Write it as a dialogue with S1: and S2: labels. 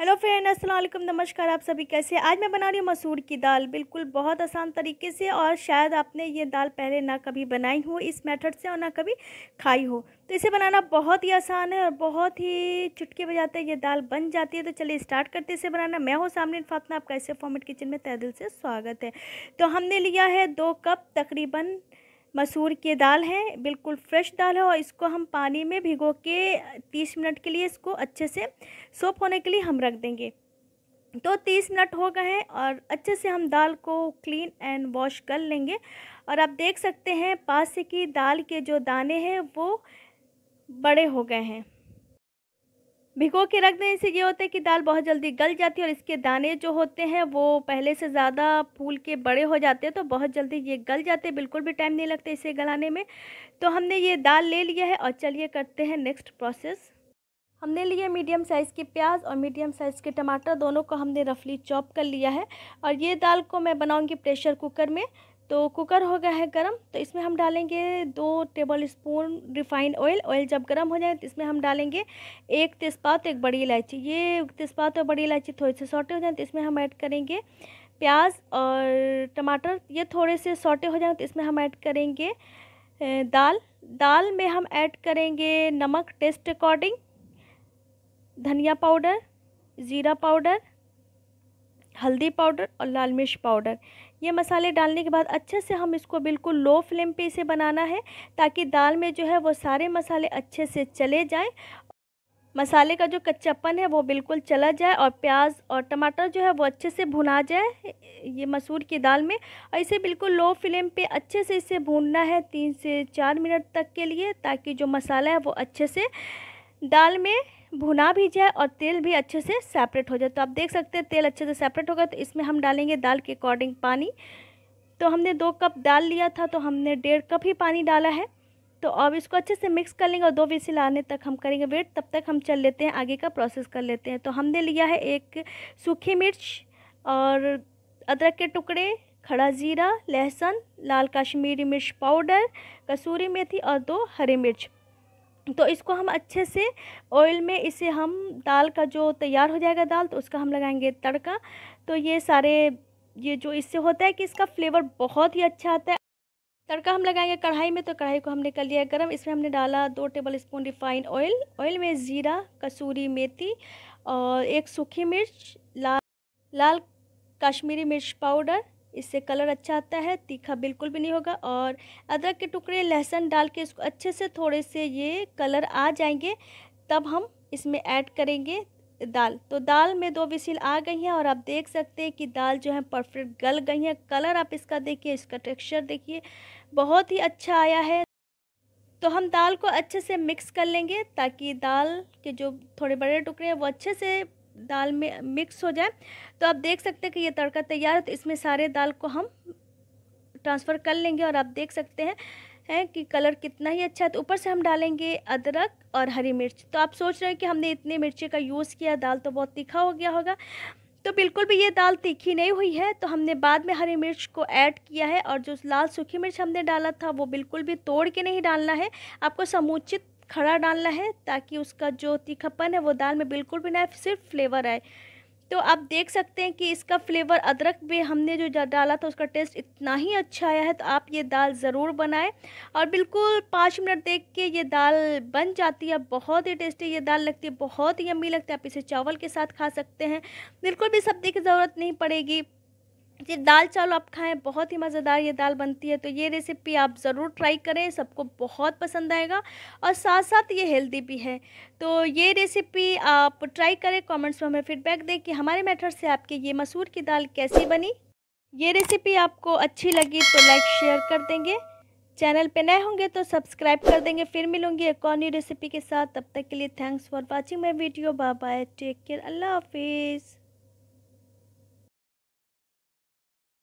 S1: hello friend असल नमस्कार आप सभी कैसे आज मैं बना रही हूँ मसूर की दाल बिल्कुल बहुत आसान तरीके से और शायद आपने ये दाल पहले ना कभी बनाई हो इस मेथड से और ना कभी खाई हो तो इसे बनाना बहुत ही आसान है और बहुत ही चुटके बजाते ये दाल बन जाती है तो चलिए स्टार्ट करते इसे बनाना मैं हूँ सामने फातना आपका ऐसे फॉर्मेट किचन में तय दिल से स्वागत है तो हमने लिया है दो कप तकरीबन मसूर की दाल है बिल्कुल फ्रेश दाल है और इसको हम पानी में भिगो के तीस मिनट के लिए इसको अच्छे से सोप होने के लिए हम रख देंगे तो तीस मिनट हो गए हैं और अच्छे से हम दाल को क्लीन एंड वॉश कर लेंगे और आप देख सकते हैं पास की दाल के जो दाने हैं वो बड़े हो गए हैं भिगो के रख देने से ये होता है कि दाल बहुत जल्दी गल जाती है और इसके दाने जो होते हैं वो पहले से ज़्यादा फूल के बड़े हो जाते हैं तो बहुत जल्दी ये गल जाते हैं बिल्कुल भी टाइम नहीं लगता इसे गलाने में तो हमने ये दाल ले लिया है और चलिए करते हैं नेक्स्ट प्रोसेस हमने लिए मीडियम साइज़ के प्याज और मीडियम साइज़ के टमाटर दोनों को हमने रफली चॉप कर लिया है और ये दाल को मैं बनाऊँगी प्रेशर कुकर में तो कुकर हो गया है गरम तो इसमें हम डालेंगे दो tablespoon refined oil oil जब गर्म हो जाए तो इसमें हम डालेंगे एक तेज़पात एक बड़ी इलायची ये तेज़पात और बड़ी इलायची थोड़े से सॉटे हो जाए तो इसमें हम ऐड करेंगे प्याज और टमाटर ये थोड़े से सॉटे हो जाए तो इसमें हम ऐड करेंगे दाल दाल में हम ऐड करेंगे नमक टेस्ट अकॉर्डिंग धनिया पाउडर ज़ीरा पाउडर हल्दी पाउडर और लाल मिर्च पाउडर ये मसाले डालने के बाद अच्छे से हम इसको बिल्कुल लो फ्लेम पे इसे बनाना है ताकि दाल में जो है वो सारे मसाले अच्छे से चले जाएं मसाले का जो कच्चापन है वो बिल्कुल चला जाए और प्याज और टमाटर जो है वो अच्छे से भुना जाए ये मसूर की दाल में और इसे बिल्कुल लो फ्लेम पे अच्छे से इसे भूनना है तीन से चार मिनट तक के लिए ताकि जो मसाला है वो अच्छे से दाल में भुना भी जाए और तेल भी अच्छे से सेपरेट हो जाए तो आप देख सकते हैं तेल अच्छे से सेपरेट होगा तो इसमें हम डालेंगे दाल के अकॉर्डिंग पानी तो हमने दो कप दाल लिया था तो हमने डेढ़ कप ही पानी डाला है तो अब इसको अच्छे से मिक्स कर लेंगे और दो विसिल आने तक हम करेंगे वेट तब तक हम चल लेते हैं आगे का प्रोसेस कर लेते हैं तो हमने लिया है एक सूखी मिर्च और अदरक के टुकड़े खड़ा ज़ीरा लहसुन लाल कश्मीरी मिर्च पाउडर कसूरी मेथी और दो हरी मिर्च तो इसको हम अच्छे से ऑयल में इसे हम दाल का जो तैयार हो जाएगा दाल तो उसका हम लगाएंगे तड़का तो ये सारे ये जो इससे होता है कि इसका फ्लेवर बहुत ही अच्छा आता है तड़का हम लगाएंगे कढ़ाई में तो कढ़ाई को हमने कर लिया गर्म इसमें हमने डाला दो tablespoon refined oil oil में ज़ीरा कसूरी मेथी और एक सूखी मिर्च लाल लाल कश्मीरी मिर्च पाउडर इससे कलर अच्छा आता है तीखा बिल्कुल भी नहीं होगा और अदरक के टुकड़े लहसुन डाल के इसको अच्छे से थोड़े से ये कलर आ जाएंगे तब हम इसमें ऐड करेंगे दाल तो दाल में दो विसिल आ गई हैं और आप देख सकते हैं कि दाल जो है परफेक्ट गल गई है कलर आप इसका देखिए इसका टेक्सचर देखिए बहुत ही अच्छा आया है तो हम दाल को अच्छे से मिक्स कर लेंगे ताकि दाल के जो थोड़े बड़े टुकड़े हैं वो अच्छे से दाल में मिक्स हो जाए तो आप देख सकते हैं कि ये तड़का तैयार है तो इसमें सारे दाल को हम ट्रांसफ़र कर लेंगे और आप देख सकते हैं है कि कलर कितना ही अच्छा है तो ऊपर से हम डालेंगे अदरक और हरी मिर्च तो आप सोच रहे हैं कि हमने इतने मिर्ची का यूज़ किया दाल तो बहुत तीखा हो गया होगा तो बिल्कुल भी ये दाल तीखी नहीं हुई है तो हमने बाद में हरी मिर्च को ऐड किया है और जो लाल सूखी मिर्च हमने डाला था वो बिल्कुल भी तोड़ के नहीं डालना है आपको समुचित खड़ा डालना है ताकि उसका जो तीखापन है वो दाल में बिल्कुल भी ना आए सिर्फ फ्लेवर आए तो आप देख सकते हैं कि इसका फ्लेवर अदरक भी हमने जो डाला था उसका टेस्ट इतना ही अच्छा आया है तो आप ये दाल ज़रूर बनाएं और बिल्कुल पाँच मिनट देख के ये दाल बन जाती है बहुत ही टेस्टी ये दाल लगती है बहुत ही अम्मी लगती है आप इसे चावल के साथ खा सकते हैं बिल्कुल भी सब्जी की ज़रूरत नहीं पड़ेगी ये दाल चावल आप खाएं बहुत ही मज़ेदार ये दाल बनती है तो ये रेसिपी आप ज़रूर ट्राई करें सबको बहुत पसंद आएगा और साथ साथ ये हेल्दी भी है तो ये रेसिपी आप ट्राई करें कमेंट्स में हमें फीडबैक दें कि हमारे मेथड से आपकी ये मसूर की दाल कैसी बनी ये रेसिपी आपको अच्छी लगी तो लाइक शेयर कर देंगे चैनल पर नए होंगे तो सब्सक्राइब कर देंगे फिर मिलूँगी एक और न्यू रेसिपी के साथ तब तक के लिए thanks for watching my video bye bye take care अल्लाह हाफिज़